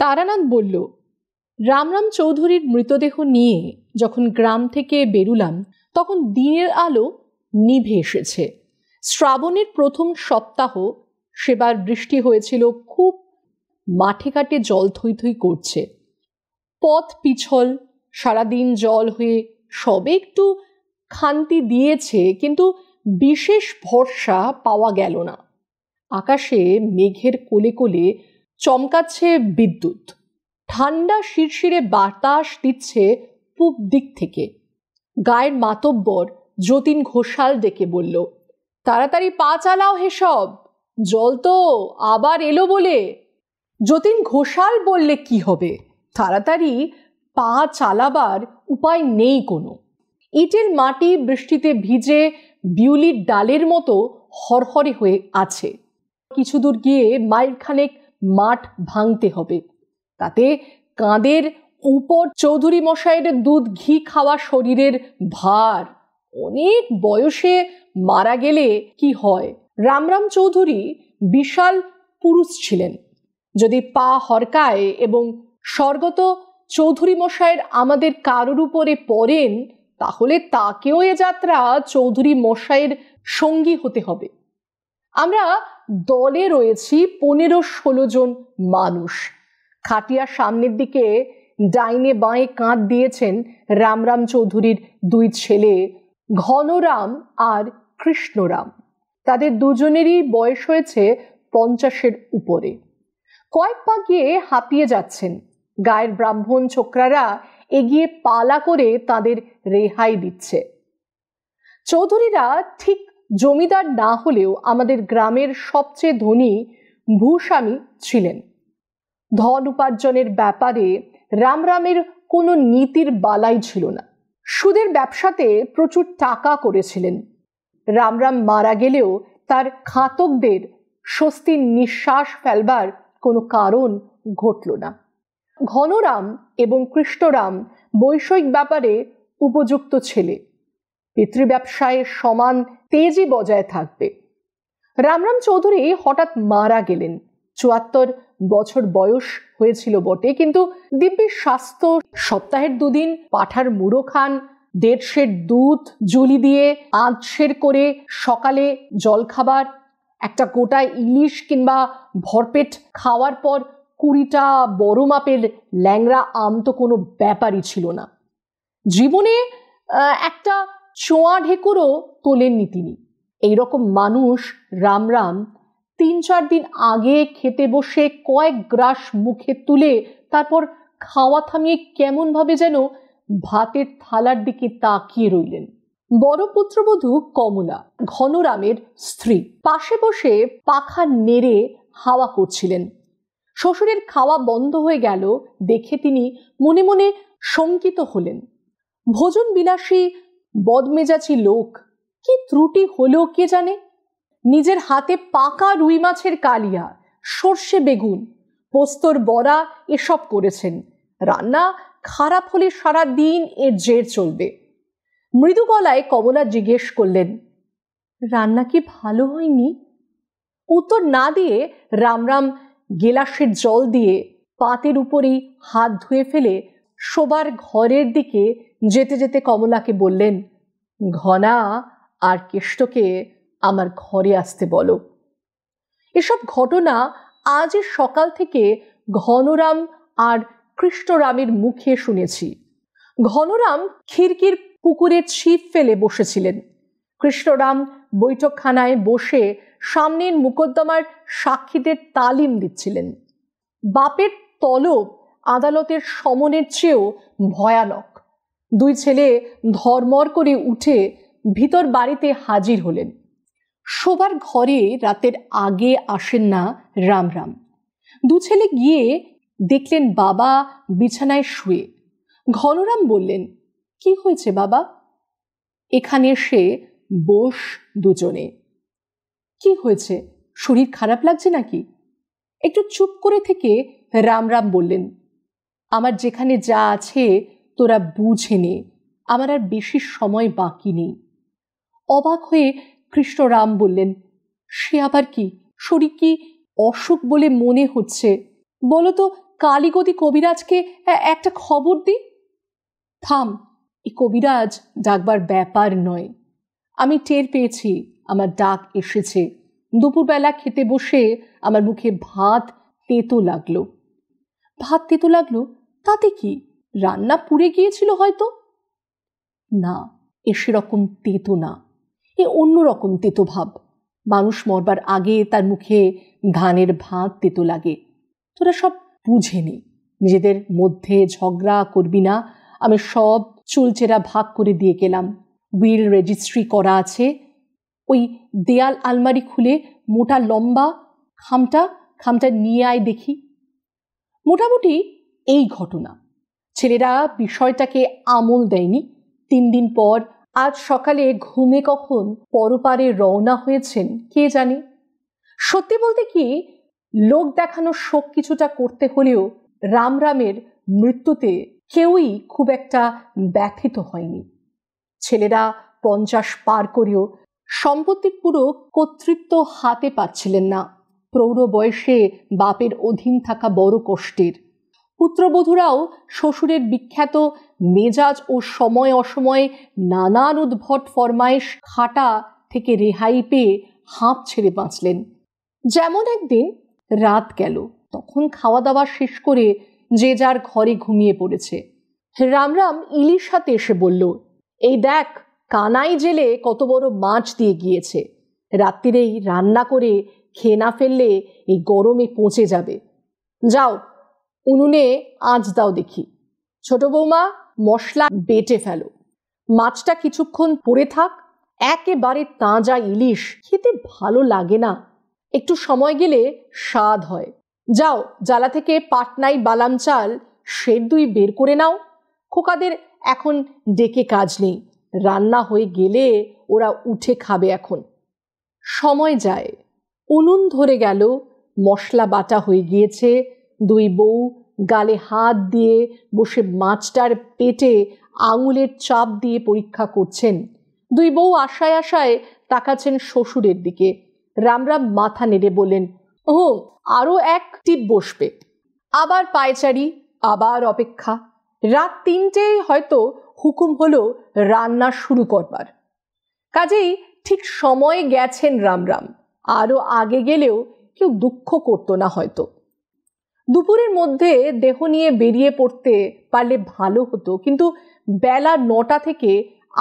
তারানাথ বলল রামরাম চৌধুরীর মৃতদেহ নিয়ে যখন গ্রাম থেকে বেরুলাম তখন দিনের আলো নিভে এসেছে শ্রাবণের প্রথম সপ্তাহ সেবার বৃষ্টি হয়েছিল খুব মাঠে কাটে জল থই থই করছে পথ পিছল সারাদিন জল হয়ে সবে একটু খান্তি দিয়েছে কিন্তু বিশেষ ভরসা পাওয়া গেল না আকাশে মেঘের কোলে কোলে চমকাচ্ছে বিদ্যুৎ ঠান্ডা শিরশিরে বাতাস দিচ্ছে পূব দিক থেকে গায়ের মাতব্বর যতীন ঘোষাল ডেকে বলল তাড়াতাড়ি পা চালাও হেসব জল তো আবার এলো বলে যতীন ঘোষাল বললে কি হবে তাড়াতাড়ি পা চালাবার উপায় নেই কোনো ইটের মাটি বৃষ্টিতে ভিজে বিউলির ডালের মতো হরহরে হয়ে আছে কিছু দূর গিয়ে মাইলখানেক মাঠ ভাঙতে হবে তাতে কাঁদের উপর চৌধুরী মশাইয়ের দুধ ঘি খাওয়া শরীরের ভার অনেক বয়সে মারা গেলে কি হয় রামরাম চৌধুরী বিশাল পুরুষ ছিলেন যদি পা হরকায় এবং স্বর্গত চৌধুরী মশায়ের আমাদের কারোর উপরে পড়েন তাহলে তাকেও এ যাত্রা চৌধুরী মশায়ের সঙ্গী হতে হবে আমরা দলে রয়েছি পনেরো ষোলো জন মানুষ খাটিয়া সামনের দিকে ডাইনে বাঁয়ে কাঁধ দিয়েছেন রামরাম চৌধুরীর দুই ছেলে ঘনরাম আর কৃষ্ণরাম তাদের দুজনেরই বয়স হয়েছে পঞ্চাশের উপরে কয়েক পা গিয়ে হাঁপিয়ে যাচ্ছেন গায়ের ব্রাহ্মণ ছোকরারা এগিয়ে পালা করে তাদের রেহাই দিচ্ছে চৌধুরীরা ঠিক জমিদার না হলেও আমাদের গ্রামের সবচেয়ে ধনী ভূস্বামী ছিলেন ধন উপার্জনের ব্যাপারে রামরামের কোনো নীতির বালাই ছিল না সুদের ব্যবসাতে প্রচুর টাকা করেছিলেন রামরাম মারা গেলেও তার খাতকদের স্বস্তির নিঃশ্বাস ফেলবার কোনো কারণ ঘটল না ঘনরাম এবং কৃষ্ণরাম বৈষয়িক ব্যাপারে উপযুক্ত ছেলে পিতৃ ব্যবসায় সমান তেজি বজায় থাকবে রামরাম চৌধুরী হঠাৎ মারা গেলেন চুয়াত্তর বছর বয়স হয়েছিল বটে কিন্তু দিব্যের স্বাস্থ্য সপ্তাহের দুদিন পাঠার মুড়ো খান দেড়শের দুধ জুলি দিয়ে আঁচের করে সকালে জলখাবার একটা গোটা ইলিশ কিংবা ভরপেট খাওয়ার পর কুড়িটা বড় মাপের ল্যাংরা আম তো কোনো ব্যাপারই ছিল না জীবনে একটা চোঁয়া ঢেকুরও তোলেননি তিনি এইরকম মানুষ রাম রাম তিন চার দিন আগে খেতে বসে কয়েক গ্রাস মুখে তুলে তারপর খাওয়া থামিয়ে কেমনভাবে যেন ভাতের থালার দিকে তাকিয়ে রইলেন বড় পুত্রবধূ কমলা ঘনরামের স্ত্রী পাশে বসে পাখা নেড়ে হাওয়া করছিলেন শ্বশুরের খাওয়া বন্ধ হয়ে গেল দেখে তিনি মনে মনে শঙ্কিত হলেন ভোজন বিলাসী বদমেজাজি লোক কি ত্রুটি হলো কে জানে নিজের হাতে পাকা রুই মাছের কালিয়া সর্ষে বেগুন পোস্তর বড়া এসব করেছেন রান্না খারাপ হলে সারা দিন এর জের চলবে মৃদু গলায় কমলা জিজ্ঞেস করলেন রান্না কি ভালো হয়নি উত্তর না দিয়ে রামরাম গেলাসের জল দিয়ে পাতের উপরেই হাত ধুয়ে ফেলে শোবার ঘরের দিকে যেতে যেতে কমলাকে বললেন ঘনা আর কেষ্টকে আমার ঘরে আসতে বলো এসব ঘটনা আজ সকাল থেকে ঘনরাম আর কৃষ্ণরামের মুখে শুনেছি ঘনরাম খিড়কির পুকুরে ছিপ ফেলে বসেছিলেন কৃষ্ণরাম বৈঠকখানায় বসে সামনের মুকদ্দমার সাক্ষীদের তালিম দিচ্ছিলেন বাপের তলব আদালতের সমনের চেয়েও ভয়ানক দুই ছেলে ধর্মর করে উঠে ভিতর বাড়িতে হাজির হলেন শোবার ঘরে রাতের আগে আসেন না রাম রাম দু ছেলে গিয়ে দেখলেন বাবা বিছানায় শুয়ে ঘনরাম বললেন কি হয়েছে বাবা এখানে সে বস দুজনে কি হয়েছে শরীর খারাপ লাগছে নাকি একটু চুপ করে থেকে রাম রাম বললেন আমার যেখানে যা আছে তোরা বুঝে নে আমার আর বেশি সময় বাকি নেই অবাক হয়ে কৃষ্ণরাম বললেন সে আবার কি শরীর কি অসুখ বলে মনে হচ্ছে বলো তো কালীগতি কবিরাজকে একটা খবর দি থাম এই কবিরাজ ডাকবার ব্যাপার নয় আমি টের পেয়েছি আমার ডাক এসেছে দুপুরবেলা খেতে বসে আমার মুখে ভাত তেতো লাগলো ভাত তেতো লাগলো তাতে কি রান্না পুড়ে গিয়েছিল হয়তো না এ সেরকম তেতো না এ অন্যরকম তেতো ভাব মানুষ মরবার আগে তার মুখে ধানের ভাত তেতো লাগে তোরা সব বুঝে নি নিজেদের মধ্যে ঝগড়া করবি না আমি সব চুলচেরা ভাগ করে দিয়ে গেলাম উইল রেজিস্ট্রি করা আছে ওই দেয়াল আলমারি খুলে মোটা লম্বা খামটা খামটা নিয়ে আয় দেখি মোটামুটি এই ঘটনা ছেলেরা বিষয়টাকে আমল দেয়নি তিন দিন পর আজ সকালে ঘুমে কখন পরপারে রওনা হয়েছেন কে জানে সত্যি বলতে কি লোক দেখানো শোক কিছুটা করতে হলেও রামরামের মৃত্যুতে কেউই খুব একটা ব্যথিত হয়নি ছেলেরা পঞ্চাশ পার করেও সম্পত্তির পুরো কর্তৃত্ব হাতে পাচ্ছিলেন না প্রৌঢ় বয়সে বাপের অধীন থাকা বড় কষ্টের পুত্রবধূরাও শ্বশুরের বিখ্যাত মেজাজ ও সময় অসময়ে নানান উদ্ভট ফরমায়েশ খাটা থেকে রেহাই পেয়ে হাঁপ ছেড়ে বাঁচলেন যেমন একদিন রাত গেল তখন খাওয়া দাওয়া শেষ করে যে যার ঘরে ঘুমিয়ে পড়েছে রামরাম ইলির সাথে এসে বলল এই দেখ কানাই জেলে কত বড় মাছ দিয়ে গিয়েছে রাত্রিরেই রান্না করে খেয়ে না ফেললে এই গরমে পচে যাবে যাও উনুনে আঁচ দাও দেখি ছোট বৌমা মশলা বেটে ফেলো মাছটা কিছুক্ষণ পরে থাক একেবারে তাজা ইলিশ খেতে ভালো লাগে না একটু সময় গেলে স্বাদ হয় যাও জ্বালা থেকে পাটনাই বালাম চাল দুই বের করে নাও খোকাদের এখন ডেকে কাজ নেই রান্না হয়ে গেলে ওরা উঠে খাবে এখন সময় যায় উনুন ধরে গেল মশলা বাটা হয়ে গিয়েছে দুই বউ গালে হাত দিয়ে বসে মাছটার পেটে আঙুলের চাপ দিয়ে পরীক্ষা করছেন দুই বউ আশায় আশায় তাকাচ্ছেন শ্বশুরের দিকে রামরাম মাথা নেড়ে বললেন ও আরও এক টিপ বসবে আবার পায়চারি আবার অপেক্ষা রাত তিনটেই হয়তো হুকুম হলো রান্না শুরু করবার কাজেই ঠিক সময়ে গেছেন রামরাম আরও আগে গেলেও কেউ দুঃখ করতো না হয়তো দুপুরের মধ্যে দেহ নিয়ে বেরিয়ে পড়তে পারলে ভালো হতো কিন্তু বেলা নটা থেকে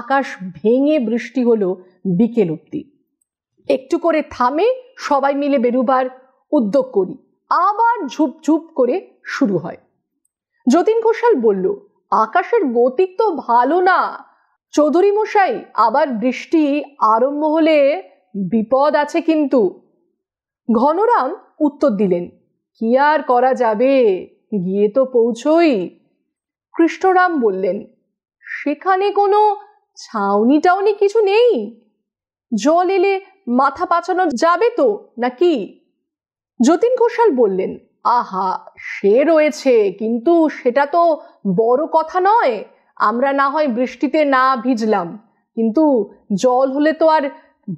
আকাশ ভেঙে বৃষ্টি হলো বিকেল অব্দি একটু করে থামে সবাই মিলে বেরুবার উদ্যোগ করি আবার ঝুপঝুপ করে শুরু হয় যতীন ঘোষাল বলল আকাশের গতিক তো ভালো না চৌধুরী মশাই আবার বৃষ্টি আরম্ভ হলে বিপদ আছে কিন্তু ঘনরাম উত্তর দিলেন কি আর করা যাবে গিয়ে তো পৌঁছই কৃষ্ণরাম বললেন সেখানে কোনো ছাউনি টাউনি কিছু নেই জল এলে মাথা পাচানো যাবে তো নাকি যতীন ঘোষাল বললেন আহা সে রয়েছে কিন্তু সেটা তো বড় কথা নয় আমরা না হয় বৃষ্টিতে না ভিজলাম কিন্তু জল হলে তো আর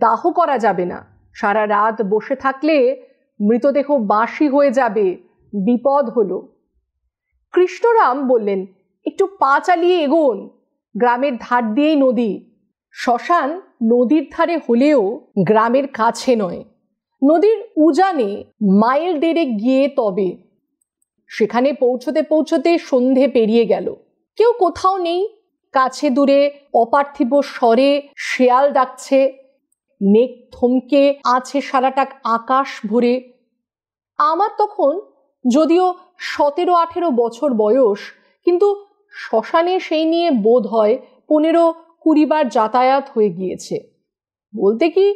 দাহ করা যাবে না সারা রাত বসে থাকলে মৃতদেহ বাসি হয়ে যাবে বিপদ হলো কৃষ্ণরাম বললেন একটু পা চালিয়ে এগোন গ্রামের ধার দিয়েই নদী শ্মশান নদীর ধারে হলেও গ্রামের কাছে নয় নদীর উজানে মাইল দেড়ে গিয়ে তবে সেখানে পৌঁছতে পৌঁছতে সন্ধে পেরিয়ে গেল কেউ কোথাও নেই কাছে দূরে অপার্থিব স্বরে শেয়াল ডাকছে মেঘ থমকে আছে সারাটা আকাশ ভরে আমার তখন যদিও সতেরো আঠেরো বছর বয়স কিন্তু শ্মশানে সেই নিয়ে বোধ হয় পনেরো কুড়িবার যাতায়াত হয়ে গিয়েছে বলতে কি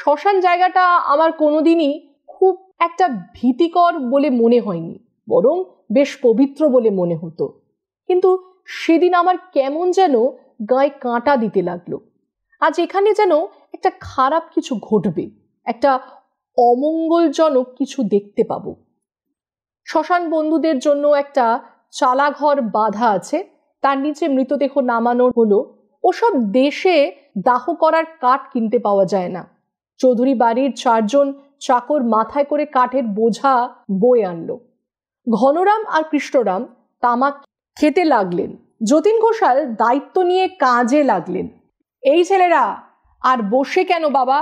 শ্মশান জায়গাটা আমার কোনোদিনই খুব একটা ভীতিকর বলে মনে হয়নি বরং বেশ পবিত্র বলে মনে হতো কিন্তু সেদিন আমার কেমন যেন গায়ে কাঁটা দিতে লাগলো আজ এখানে যেন একটা খারাপ কিছু ঘটবে একটা অমঙ্গলজনক কিছু দেখতে পাব শ্মশান বন্ধুদের জন্য একটা চালাঘর বাধা আছে তার নিচে মৃতদেহ নামানোর হলো ওসব দেশে দাহ করার কাঠ কিনতে পাওয়া যায় না চৌধুরী বাড়ির চারজন চাকর মাথায় করে কাঠের বোঝা বয়ে আনলো ঘনরাম আর কৃষ্ণরাম তামাক খেতে লাগলেন যতীন ঘোষাল দায়িত্ব নিয়ে কাজে লাগলেন এই ছেলেরা আর বসে কেন বাবা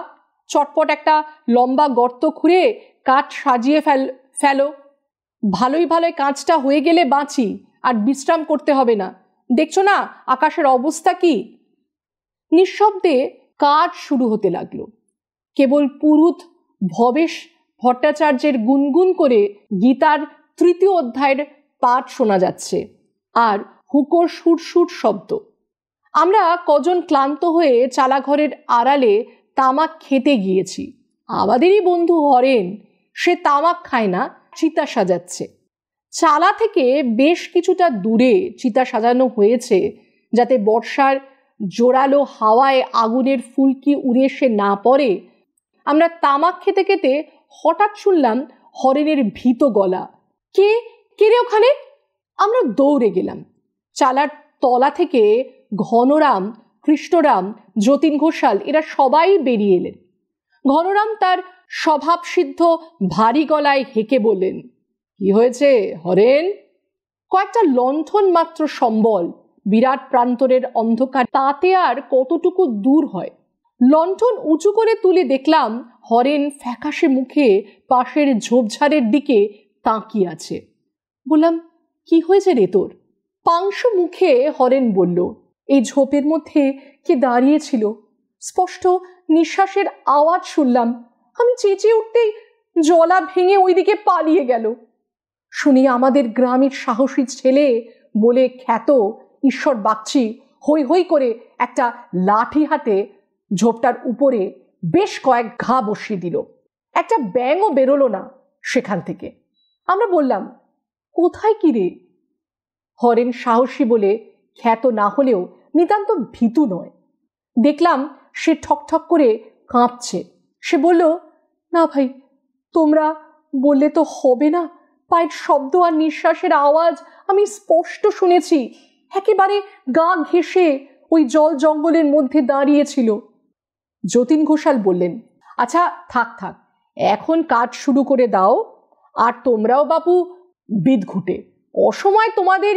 চটপট একটা লম্বা গর্ত খুঁড়ে কাঠ সাজিয়ে ফেল ফেলো ভালোই ভালোই কাঁচটা হয়ে গেলে বাঁচি আর বিশ্রাম করতে হবে না দেখছো না আকাশের অবস্থা কি নিঃশব্দে কাজ শুরু হতে লাগলো কেবল পুরুত ভবেশ ভট্টাচার্যের গুনগুন করে গীতার তৃতীয় অধ্যায়ের পাঠ শোনা যাচ্ছে আর হুকোর সুরসুর শব্দ আমরা কজন ক্লান্ত হয়ে চালাঘরের আড়ালে তামাক খেতে গিয়েছি আমাদেরই বন্ধু হরেন সে তামাক খায় না চিতা সাজাচ্ছে চালা থেকে বেশ কিছুটা দূরে চিতা সাজানো হয়েছে যাতে বর্ষার জোরালো হাওয়ায় আগুনের ফুলকি উড়ে এসে না পড়ে আমরা তামাক খেতে খেতে হঠাৎ শুনলাম হরেনের ভীত গলা কে কে রে ওখানে আমরা দৌড়ে গেলাম চালার তলা থেকে ঘনরাম কৃষ্ণরাম যতীন ঘোষাল এরা সবাই বেরিয়ে এলেন ঘনরাম তার স্বভাবসিদ্ধ ভারী গলায় হেঁকে বললেন কি হয়েছে হরেন কয়েকটা লণ্ঠন মাত্র সম্বল বিরাট প্রান্তরের অন্ধকার তাতে আর কতটুকু দূর হয় লণ্ঠন উঁচু করে তুলে দেখলাম হরেন ফ্যাকাশে মুখে পাশের ঝোপঝাড়ের দিকে তাঁকিয়ে আছে বললাম কি হয়েছে রে তোর পাংশ মুখে হরেন বলল এই ঝোপের মধ্যে কে দাঁড়িয়েছিল স্পষ্ট নিঃশ্বাসের আওয়াজ শুনলাম আমি চেঁচিয়ে উঠতেই জলা ভেঙে ওইদিকে পালিয়ে গেল শুনি আমাদের গ্রামের সাহসী ছেলে বলে খ্যাত ঈশ্বর বাগচি হৈ হৈ করে একটা লাঠি হাতে ঝোপটার উপরে বেশ কয়েক ঘা বসিয়ে দিল একটা ব্যাংও বেরোলো না সেখান থেকে আমরা বললাম কোথায় কি রে হরেন সাহসী বলে খ্যাত না হলেও নিতান্ত ভীতু নয় দেখলাম সে ঠকঠক করে কাঁপছে সে বলল না ভাই তোমরা বললে তো হবে না পায়ের শব্দ আর নিঃশ্বাসের আওয়াজ আমি স্পষ্ট শুনেছি একেবারে গা ঘেঁষে ওই জল জঙ্গলের মধ্যে দাঁড়িয়েছিল যতীন ঘোষাল বললেন আচ্ছা থাক থাক এখন কাজ শুরু করে দাও আর তোমরাও বাপু ঘুটে অসময় তোমাদের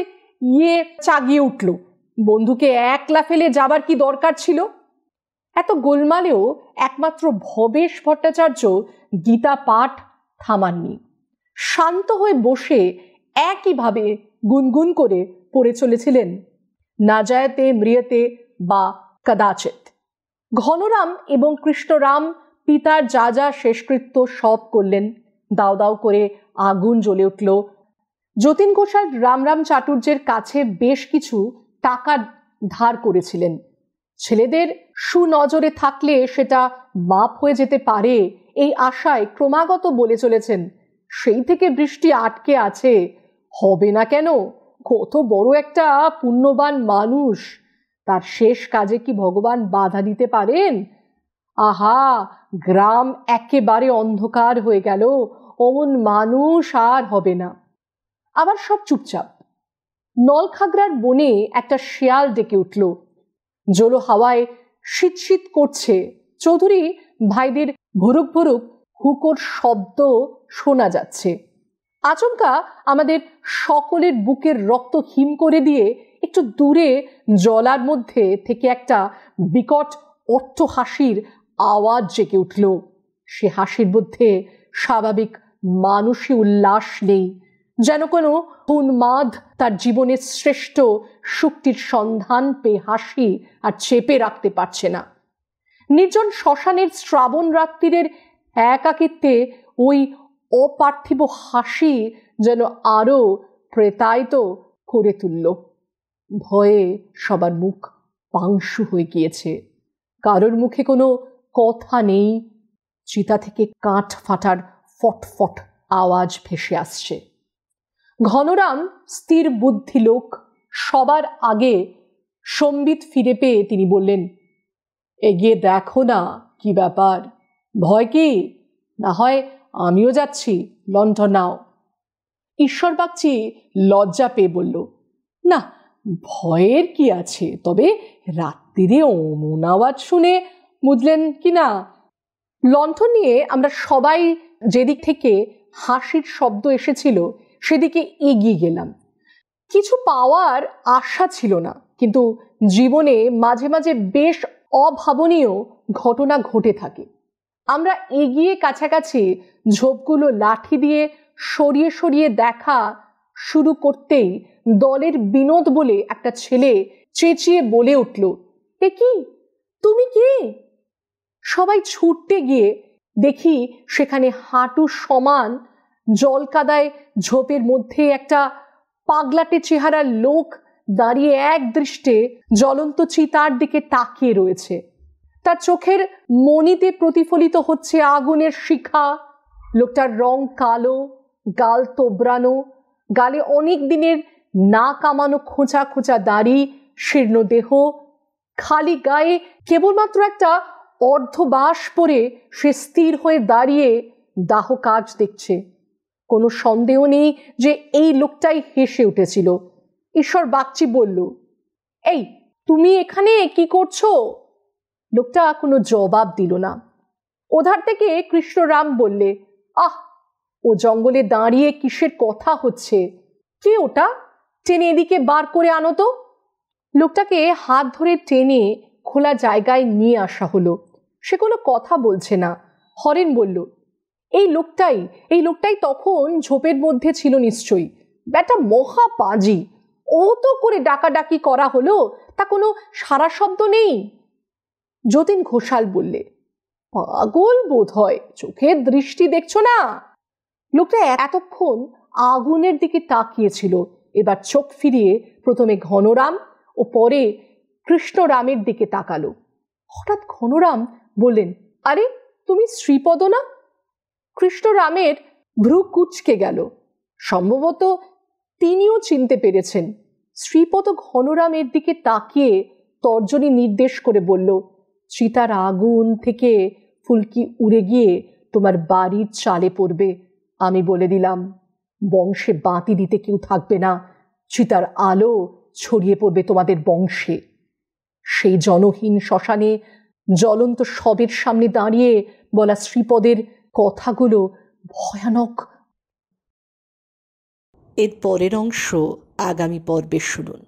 ইয়ে চাগিয়ে উঠল বন্ধুকে একলা ফেলে যাবার কি দরকার ছিল এত গোলমালেও একমাত্র ভবেশ ভট্টাচার্য গীতা পাঠ থামাননি শান্ত হয়ে বসে একইভাবে গুনগুন করে পড়ে চলেছিলেন নাজায়তে মৃয়তে বা কদাচিত ঘনরাম এবং কৃষ্ণরাম পিতার যা যা শেষকৃত্য সব করলেন দাও দাও করে আগুন জ্বলে উঠল যতীন ঘোষাল রামরাম চাটুর্যের কাছে বেশ কিছু টাকা ধার করেছিলেন ছেলেদের সুনজরে থাকলে সেটা মাপ হয়ে যেতে পারে এই আশায় ক্রমাগত বলে চলেছেন সেই থেকে বৃষ্টি আটকে আছে হবে না কেন কত বড় একটা পুণ্যবান মানুষ তার শেষ কাজে কি ভগবান বাধা দিতে পারেন আহা গ্রাম একেবারে অন্ধকার হয়ে গেল অমন মানুষ আর হবে না আবার সব চুপচাপ নলখাগড়ার বনে একটা শেয়াল ডেকে উঠল জোলো হাওয়ায় শীত শীত করছে চৌধুরী ভাইদের ভরুক ভরুক হুকোর শব্দ শোনা যাচ্ছে আচমকা আমাদের সকলের বুকের রক্ত হিম করে দিয়ে একটু দূরে জলার মধ্যে থেকে একটা বিকট অট্ট হাসির আওয়াজ জেগে উঠল সে হাসির মধ্যে স্বাভাবিক মানুষই উল্লাস নেই যেন কোনো উন্মাদ তার জীবনের শ্রেষ্ঠ শক্তির সন্ধান পেয়ে হাসি আর চেপে রাখতে পারছে না নির্জন শ্মশানের শ্রাবণ রাত্রিরের একাকিত্বে ওই অপার্থিব হাসি যেন আরও প্রেতায়িত করে তুলল ভয়ে সবার মুখ পাংশু হয়ে গিয়েছে কারোর মুখে কোনো কথা নেই চিতা থেকে কাঠ ফাটার ফটফট আওয়াজ ভেসে আসছে ঘনরাম স্থির বুদ্ধি লোক সবার আগে সম্বিত ফিরে পেয়ে তিনি বললেন এগিয়ে দেখো না কি ব্যাপার ভয় কি না হয় আমিও যাচ্ছি লণ্ঠ নাও ঈশ্বর বাগচি লজ্জা পেয়ে বলল না ভয়ের কি আছে তবে রাত্রিরে অমন আওয়াজ শুনে বুঝলেন কি না লণ্ঠন নিয়ে আমরা সবাই যেদিক থেকে হাসির শব্দ এসেছিল সেদিকে এগিয়ে গেলাম কিছু পাওয়ার আশা ছিল না কিন্তু জীবনে মাঝে মাঝে বেশ অভাবনীয় ঘটনা ঘটে থাকে আমরা এগিয়ে কাছাকাছি ঝোপগুলো লাঠি দিয়ে সরিয়ে সরিয়ে দেখা শুরু করতেই দলের বিনোদ বলে একটা ছেলে চেঁচিয়ে বলে উঠল এ কি তুমি কে সবাই ছুটতে গিয়ে দেখি সেখানে হাঁটু সমান জলকাদায় ঝোপের মধ্যে একটা পাগলাটে চেহারার লোক দাঁড়িয়ে এক দৃষ্টে জ্বলন্ত চিতার দিকে তাকিয়ে রয়েছে তার চোখের মনিতে প্রতিফলিত হচ্ছে আগুনের শিখা লোকটার রং কালো গাল তোবড়ানো গালে অনেক দিনের না কামানো খোঁচা খোঁচা দাড়ি শীর্ণ দেহ খালি গায়ে কেবলমাত্র একটা অর্ধবাস পরে সে স্থির হয়ে দাঁড়িয়ে দাহ কাজ দেখছে কোনো সন্দেহ নেই যে এই লোকটাই হেসে উঠেছিল ঈশ্বর বাগচি বলল এই তুমি এখানে কি করছো লোকটা কোনো জবাব দিল না ওধার থেকে কৃষ্ণরাম বললে আহ ও জঙ্গলে দাঁড়িয়ে কিসের কথা হচ্ছে কে ওটা টেনে এদিকে বার করে আনো তো লোকটাকে হাত ধরে টেনে খোলা জায়গায় নিয়ে আসা হলো সে কোনো কথা বলছে না হরেন বলল এই লোকটাই এই লোকটাই তখন ঝোপের মধ্যে ছিল নিশ্চয়ই ব্যাটা মহা পাজি ও তো করে ডাকাডাকি করা হলো তা কোনো সারা শব্দ নেই যতীন ঘোষাল বললে পাগল বোধ হয় চোখের দৃষ্টি দেখছো না লোকটা এতক্ষণ আগুনের দিকে তাকিয়েছিল এবার চোখ ফিরিয়ে প্রথমে ঘনরাম ও পরে কৃষ্ণরামের দিকে তাকালো হঠাৎ ঘনরাম বললেন আরে তুমি শ্রীপদ না কৃষ্ণরামের ভ্রু কুচকে গেল সম্ভবত তিনিও চিনতে পেরেছেন শ্রীপদ ঘনরামের দিকে তাকিয়ে তর্জনী নির্দেশ করে বলল চিতার আগুন থেকে ফুলকি উড়ে গিয়ে তোমার বাড়ির চালে পড়বে আমি বলে দিলাম বংশে বাতি দিতে কেউ থাকবে না চিতার আলো ছড়িয়ে পড়বে তোমাদের বংশে সেই জনহীন শ্মশানে জ্বলন্ত শবের সামনে দাঁড়িয়ে বলা শ্রীপদের কথাগুলো ভয়ানক এর পরের অংশ আগামী পর্বে শুনুন